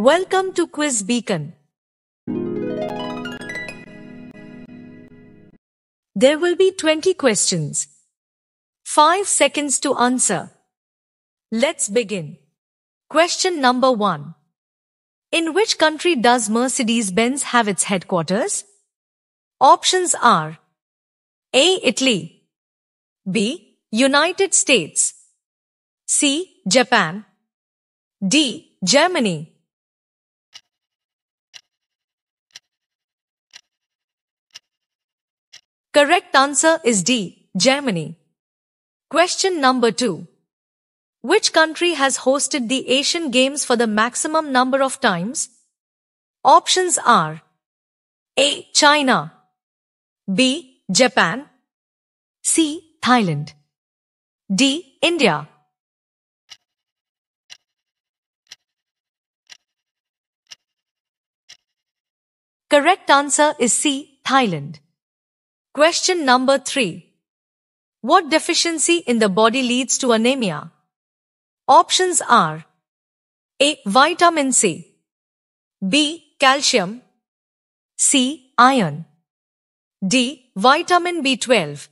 Welcome to Quiz Beacon. There will be 20 questions. 5 seconds to answer. Let's begin. Question number 1. In which country does Mercedes-Benz have its headquarters? Options are A. Italy B. United States C. Japan D. Germany Correct answer is D. Germany. Question number 2. Which country has hosted the Asian Games for the maximum number of times? Options are A. China B. Japan C. Thailand D. India Correct answer is C. Thailand. Question number 3. What deficiency in the body leads to anemia? Options are A. Vitamin C B. Calcium C. Iron D. Vitamin B12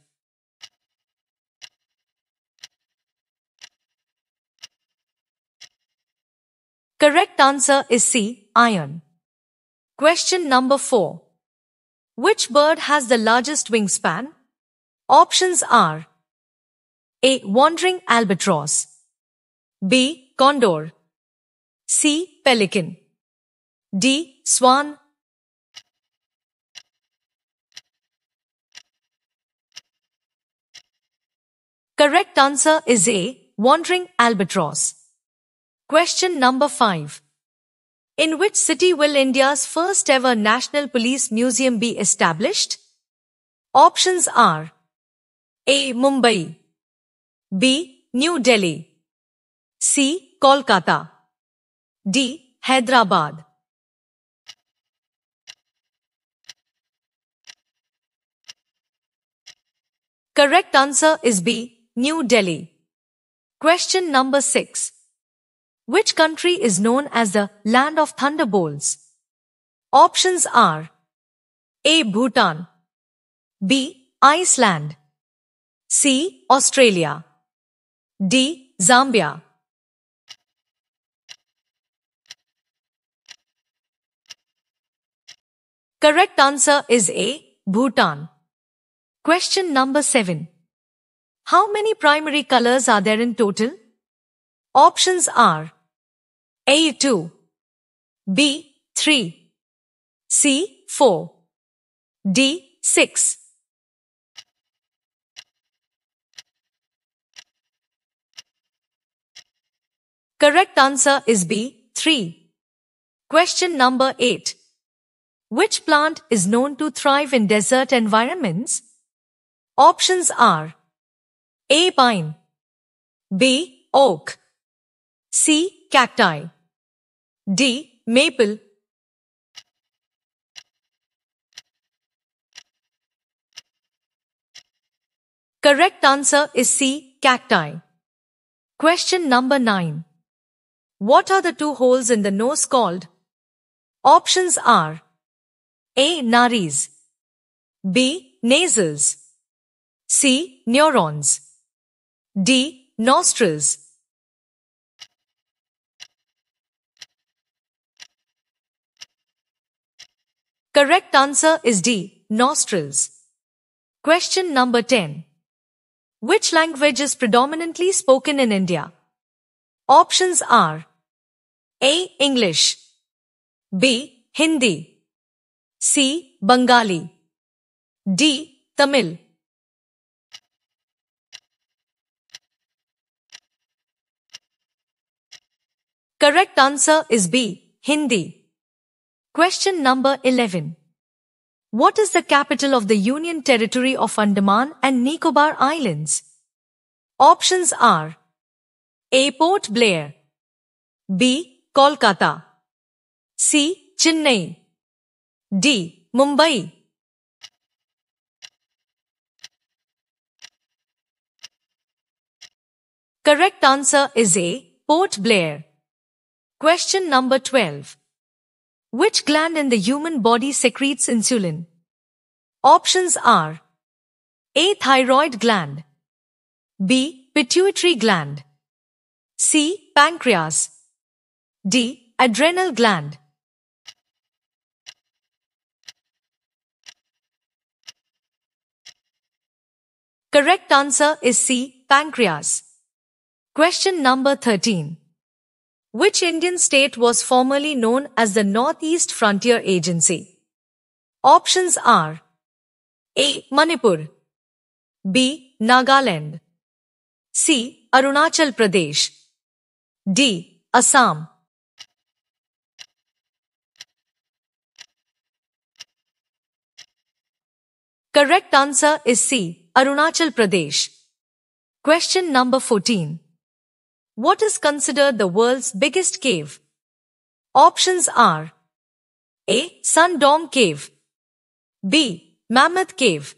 Correct answer is C. Iron. Question number 4. Which bird has the largest wingspan? Options are A. Wandering albatross B. Condor C. Pelican D. Swan Correct answer is A. Wandering albatross. Question number 5. In which city will India's first ever National Police Museum be established? Options are A. Mumbai B. New Delhi C. Kolkata D. Hyderabad Correct answer is B. New Delhi. Question number 6. Which country is known as the land of thunderbolts? Options are A. Bhutan B. Iceland C. Australia D. Zambia Correct answer is A. Bhutan. Question number 7. How many primary colors are there in total? Options are a2 B3 C4 D6 Correct answer is B3. Question number 8. Which plant is known to thrive in desert environments? Options are A. Pine B. Oak C. Cacti D. Maple Correct answer is C. Cacti. Question number 9. What are the two holes in the nose called? Options are A. Nares B. Nasals C. Neurons D. Nostrils Correct answer is D. Nostrils. Question number 10. Which language is predominantly spoken in India? Options are A. English B. Hindi C. Bengali D. Tamil Correct answer is B. Hindi. Question number 11. What is the capital of the Union Territory of Andaman and Nicobar Islands? Options are A. Port Blair B. Kolkata C. Chennai D. Mumbai Correct answer is A. Port Blair. Question number 12. Which gland in the human body secretes insulin? Options are A. Thyroid gland B. Pituitary gland C. Pancreas D. Adrenal gland Correct answer is C. Pancreas. Question number 13 which Indian state was formerly known as the Northeast Frontier Agency? Options are A. Manipur B. Nagaland C. Arunachal Pradesh D. Assam Correct answer is C. Arunachal Pradesh. Question number 14. What is considered the world's biggest cave? Options are A. Sun Dong Cave B. Mammoth Cave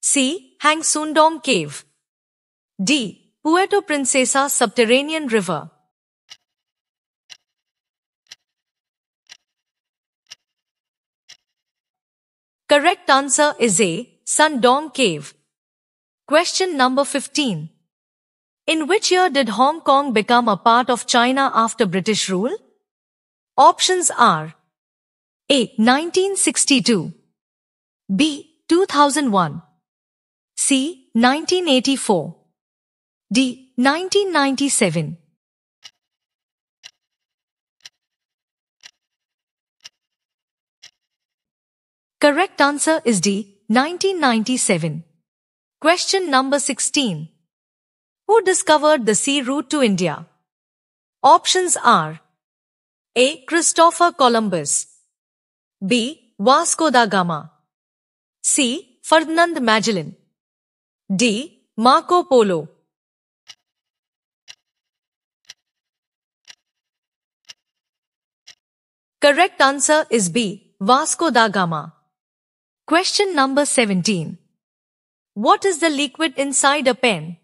C. Soon Dong Cave D. Puerto Princesa Subterranean River Correct answer is A. Sun Dong Cave Question number 15 in which year did Hong Kong become a part of China after British rule? Options are A. 1962 B. 2001 C. 1984 D. 1997 Correct answer is D. 1997. Question number 16. Who discovered the sea route to India? Options are A. Christopher Columbus B. Vasco da Gama C. Ferdinand Magellan D. Marco Polo Correct answer is B. Vasco da Gama. Question number 17. What is the liquid inside a pen?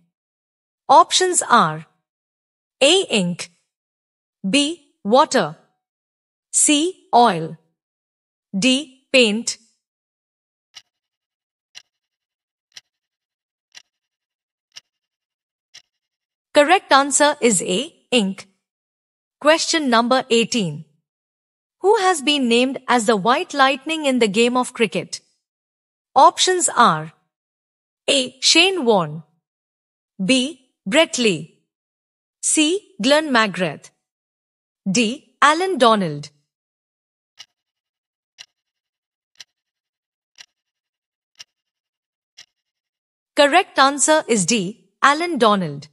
Options are A. Ink B. Water C. Oil D. Paint Correct answer is A. Ink. Question number 18. Who has been named as the white lightning in the game of cricket? Options are A. Shane Warne B. Brett Lee. C. Glenn Magrath, D. Alan Donald. Correct answer is D. Alan Donald.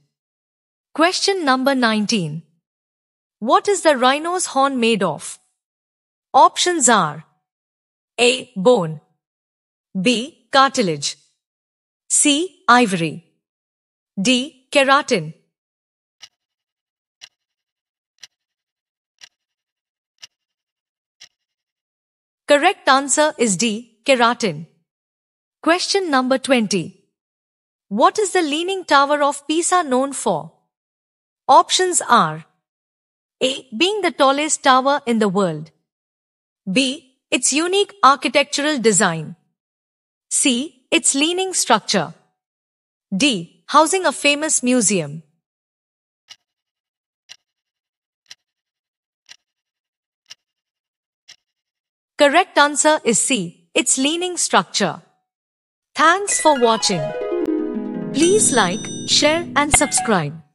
Question number 19. What is the rhino's horn made of? Options are A. Bone. B. Cartilage. C. Ivory. D keratin. Correct answer is D. Keratin. Question number 20. What is the Leaning Tower of Pisa known for? Options are A. Being the tallest tower in the world. B. Its unique architectural design. C. Its leaning structure. D housing a famous museum. Correct answer is C. Its leaning structure. Thanks for watching. Please like, share and subscribe.